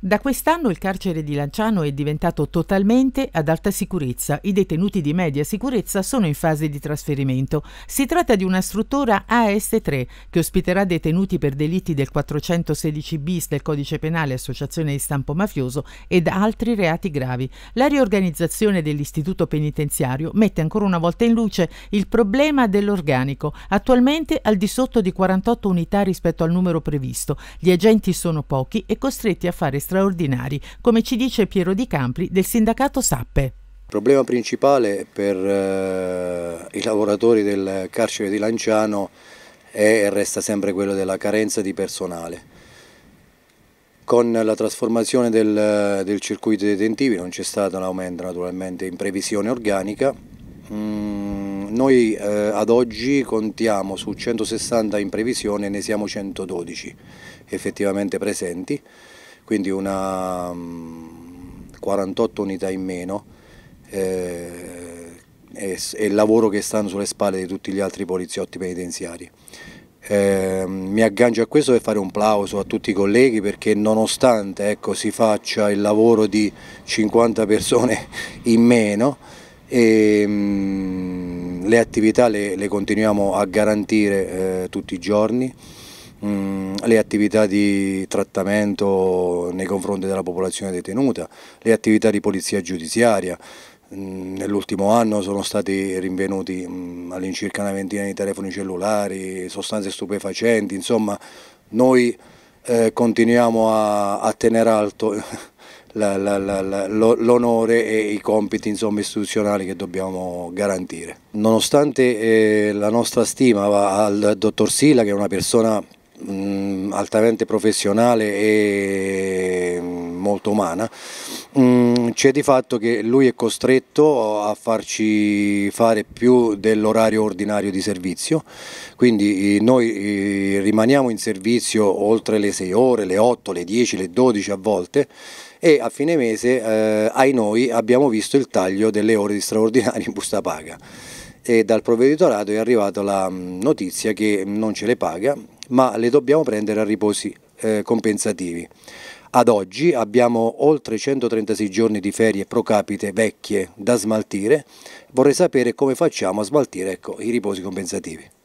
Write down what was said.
Da quest'anno il carcere di Lanciano è diventato totalmente ad alta sicurezza. I detenuti di media sicurezza sono in fase di trasferimento. Si tratta di una struttura AS3 che ospiterà detenuti per delitti del 416 bis del codice penale associazione di stampo mafioso ed altri reati gravi. La riorganizzazione dell'istituto penitenziario mette ancora una volta in luce il problema dell'organico, attualmente al di sotto di 48 unità rispetto al numero previsto. Gli agenti sono pochi e costretti a fare straordinari, come ci dice Piero Di Campri del sindacato Sappe. Il problema principale per eh, i lavoratori del carcere di Lanciano è e resta sempre quello della carenza di personale. Con la trasformazione del, del circuito dei detentivi non c'è stato un aumento naturalmente in previsione organica. Mm, noi eh, ad oggi contiamo su 160 in previsione ne siamo 112 effettivamente presenti quindi una 48 mm, unità in meno eh, e, e, il lavoro che stanno sulle spalle di tutti gli altri poliziotti penitenziari. Eh, mi aggancio a questo per fare un plauso a tutti i colleghi perché nonostante ecco, si faccia il lavoro di 50 persone in meno, e, ehm, le attività le, le, continuiamo a garantire eh, tutti i giorni. Mm, le attività di trattamento nei confronti della popolazione detenuta, le attività di polizia giudiziaria. Mm, nell'ultimo anno sono stati rinvenuti mm, all'incirca una ventina di telefoni cellulari, sostanze stupefacenti, insomma noi eh, continuiamo a tenere alto l'onore e i compiti insomma, istituzionali che dobbiamo garantire. Nonostante eh, la nostra stima al dottor Sila, che è una persona mh, mm, altamente professionale e mm, molto umana, mm, c'è di fatto che lui è costretto a farci fare più dell'orario ordinario di servizio, quindi eh, noi eh, rimaniamo in servizio oltre le 6 ore, le 8, le 10, le 12 a volte e a fine mese eh, ai noi abbiamo visto il taglio delle ore di straordinario in busta paga e dal provveditorato è arrivata la mm, notizia che non ce le paga ma le dobbiamo prendere a riposi eh, compensativi. Ad oggi abbiamo oltre 136 giorni di ferie pro capite vecchie da smaltire, vorrei sapere come facciamo a smaltire ecco, i riposi compensativi.